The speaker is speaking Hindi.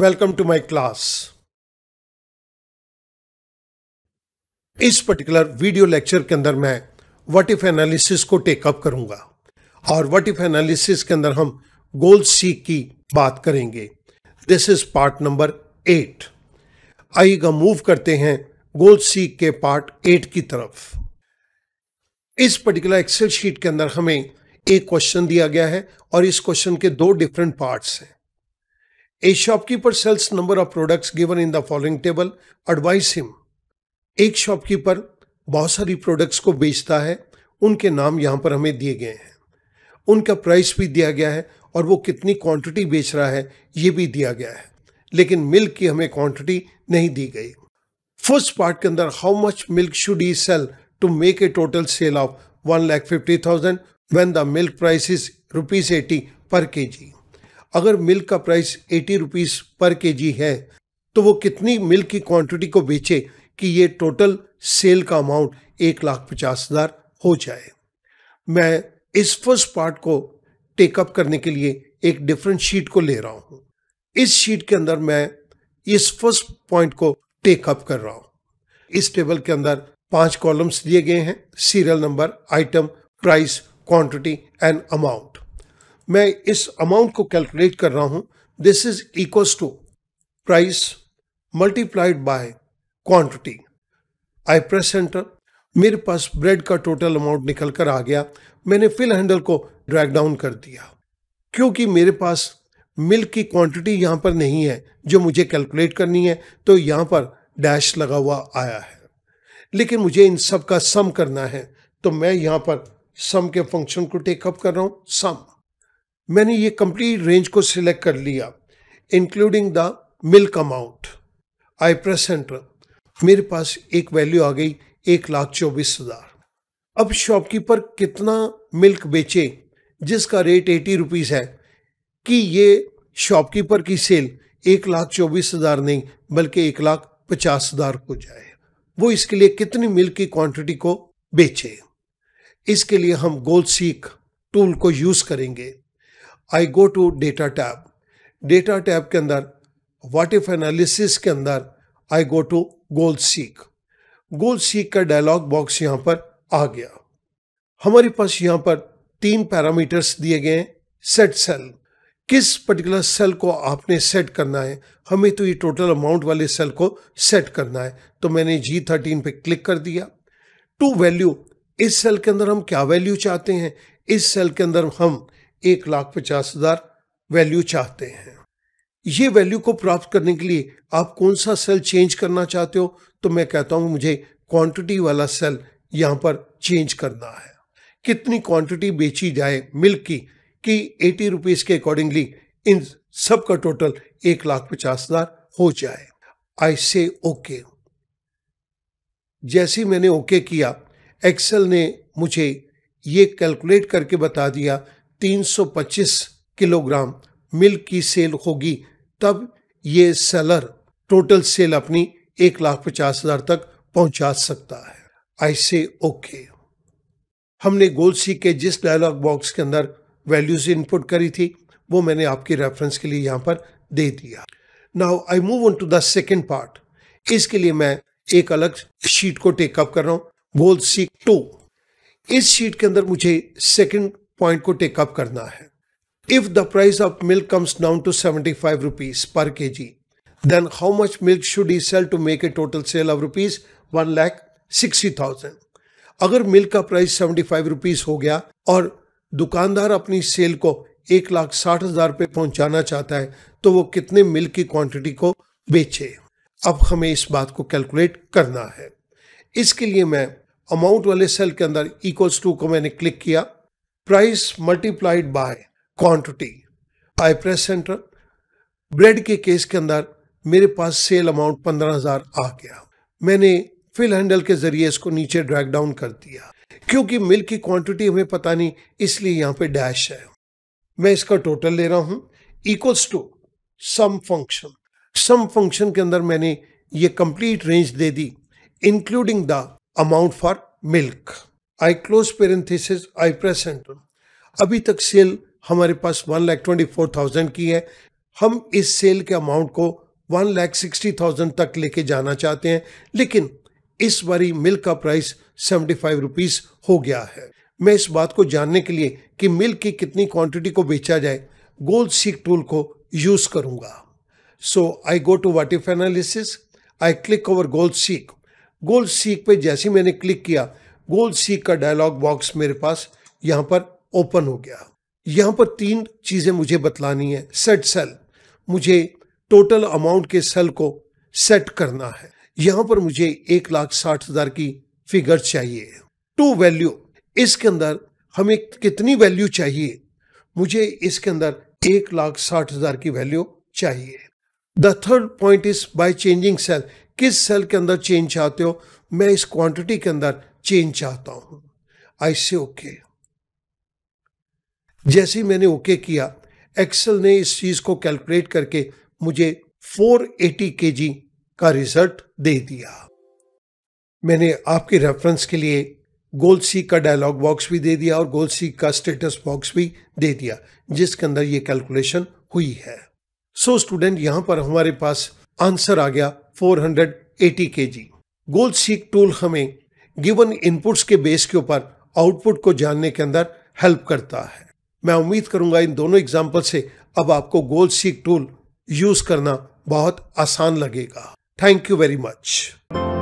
वेलकम टू माई क्लास इस पर्टिकुलर वीडियो लेक्चर के अंदर मैं वट इफ एनालिसिस को टेकअप करूंगा और वट इफ एनालिसिस के अंदर हम गोल सी की बात करेंगे this is part number eight का मूव करते हैं गोल सीक के पार्ट एट की तरफ इस पर्टिकुलर एक्सेल शीट के अंदर हमें एक क्वेश्चन दिया गया है और इस क्वेश्चन के दो डिफरेंट पार्ट्स हैं A shopkeeper sells number of products given in the following table. Advise him. एक शॉपकीपर बहुत सारी प्रोडक्ट्स को बेचता है उनके नाम यहाँ पर हमें दिए गए हैं उनका प्राइस भी दिया गया है और वो कितनी क्वांटिटी बेच रहा है ये भी दिया गया है लेकिन मिल्क की हमें क्वांटिटी नहीं दी गई फर्स्ट पार्ट के अंदर how much milk should I sell to make a total sale of one lakh fifty thousand when the milk price is rupees eighty per K जी अगर मिल्क का प्राइस एटी रुपीज़ पर के जी है तो वो कितनी मिल्क की क्वांटिटी को बेचे कि ये टोटल सेल का अमाउंट एक लाख पचास हज़ार हो जाए मैं इस फर्स्ट पार्ट को टेकअप करने के लिए एक डिफरेंट शीट को ले रहा हूँ इस शीट के अंदर मैं इस फर्स्ट पॉइंट को टेकअप कर रहा हूँ इस टेबल के अंदर पांच कॉलम्स दिए गए हैं serial number item price quantity and amount मैं इस अमाउंट को कैलकुलेट कर रहा हूं this is equals to price multiplied by quantity I press enter मेरे पास ब्रेड का टोटल अमाउंट निकल कर आ गया मैंने फिल हैंडल को ड्रैग डाउन कर दिया क्योंकि मेरे पास मिल्क की क्वांटिटी यहाँ पर नहीं है जो मुझे कैलकुलेट करनी है तो यहाँ पर डैश लगा हुआ आया है लेकिन मुझे इन सब का सम करना है तो मैं यहाँ पर सम के फंक्शन को टेकअप कर रहा हूँ सम मैंने ये कंप्लीट रेंज को सिलेक्ट कर लिया including the milk amount I press enter मेरे पास एक वैल्यू आ गई एक लाख चौबीस हज़ार अब शॉपकीपर कितना मिल्क बेचे जिसका रेट एटी रुपीज़ है कि ये शॉपकीपर की सेल एक लाख चौबीस हज़ार नहीं बल्कि एक लाख पचास हज़ार हो जाए वो इसके लिए कितनी मिल्क की क्वांटिटी को बेचे इसके लिए हम गोल सीख टूल को यूज़ करेंगे I go to data tab data tab के अंदर वाट इफ एनालिसिस के अंदर I go to goal seek goal seek का डायलॉग बॉक्स यहाँ पर आ गया हमारे पास यहाँ पर तीन पैरामीटर्स दिए गए हैं सेट सेल किस पर्टिकुलर सेल को आपने सेट करना है हमें तो ये टोटल अमाउंट वाले सेल को सेट करना है तो मैंने जी थर्टीन पे क्लिक कर दिया टू वैल्यू इस सेल के अंदर हम क्या वैल्यू चाहते हैं इस सेल के अंदर हम एक लाख पचास हजार वैल्यू चाहते हैं ये वैल्यू को प्राप्त करने के लिए आप कौन सा सेल चेंज करना चाहते हो तो मैं कहता हूं मुझे क्वांटिटी वाला सेल यहां पर चेंज करना है कितनी क्वांटिटी बेची जाए मिल्क की कि एटी रुपीज के अकॉर्डिंगली इन सब का टोटल एक लाख पचास हजार हो जाए आई से ओके जैसे मैंने ओके okay किया एक्सेल ने मुझे ये कैलकुलेट करके बता दिया 325 किलोग्राम मिल्क की सेल होगी तब ये सेलर टोटल सेल अपनी एक लाख पचास हजार तक पहुंचा सकता है आई से ओके हमने गोलसी के जिस डायलॉग बॉक्स के अंदर वैल्यूज इनपुट करी थी वो मैंने आपकी रेफरेंस के लिए यहां पर दे दिया now I move on to the second part इसके लिए मैं एक अलग शीट को टेकअप कर रहा हूँ गोल सीक टू इस शीट के अंदर मुझे सेकेंड पॉइंट को टेकअप करना है if the price of milk comes down to seventy five rupees पर K G then how much milk should I sell to make a total sale of rupees one lakh sixty thousand अगर मिल्क का प्राइस सेवेंटी फाइव रुपीज हो गया और दुकानदार अपनी सेल को एक लाख साठ हजार पे पहुंचाना चाहता है तो वो कितने मिल्क की क्वांटिटी को बेचे अब हमें इस बात को कैलकुलेट करना है इसके लिए मैं अमाउंट वाले सेल के अंदर इक्वल्स टू को मैंने क्लिक किया price multiplied by quantity I press centre bread के केस के अंदर मेरे पास सेल अमाउंट पंद्रह हजार आ गया मैंने फिल हैंडल के जरिए इसको नीचे ड्रैग डाउन कर दिया क्योंकि मिल्क की क्वांटिटी हमें पता नहीं इसलिए यहां पे डैश है मैं इसका टोटल ले रहा हूं equals to sum function sum function के अंदर मैंने ये कंप्लीट रेंज दे दी including the amount for milk I close parenthesis I press enter अभी तक सेल हमारे पास one lakh twenty four thousand की है हम इस सेल के अमाउंट को वन लैख सिक्सटी थाउजेंड तक लेके जाना चाहते हैं लेकिन इस बारी मिल का प्राइस सेवेंटी फाइव रुपीज़ हो गया है मैं इस बात को जानने के लिए कि मिल की कितनी क्वांटिटी को बेचा जाए गोल्ड सीक टूल को यूज़ करूंगा so I go to what if analysis I click over gold seek gold seek पे जैसे मैंने क्लिक किया गोल सीख का डायलॉग बॉक्स मेरे पास यहां पर ओपन हो गया यहाँ पर तीन चीज़ें मुझे बतलानी है सेट सेल मुझे टोटल अमाउंट के सेल को सेट करना है यहां पर मुझे एक लाख साठ हज़ार की फिगर चाहिए टू वैल्यू इसके अंदर हमें कितनी वैल्यू चाहिए मुझे इसके अंदर एक लाख साठ हज़ार की वैल्यू चाहिए the third point is by changing cell किस सेल के अंदर चेंज चाहते हो मैं इस क्वांटिटी के अंदर चेंज चाहता हूं आई से ओके जैसे ही मैंने ओके okay किया एक्सेल ने इस चीज को कैलकुलेट करके मुझे 480 जी का रिजल्ट दे दिया मैंने आपके रेफरेंस के लिए गोल सी का डायलॉग बॉक्स भी दे दिया और गोल सी का स्टेटस बॉक्स भी दे दिया जिसके अंदर ये कैलकुलेशन हुई है सो so, स्टूडेंट यहां पर हमारे पास आंसर आ गया 480 जी गोल सीक टूल हमें गिवन इनपुट्स के बेस के ऊपर आउटपुट को जानने के अंदर हेल्प करता है मैं उम्मीद करूंगा इन दोनों एग्जाम्पल से अब आपको गोल सीक टूल यूज करना बहुत आसान लगेगा थैंक यू वेरी मच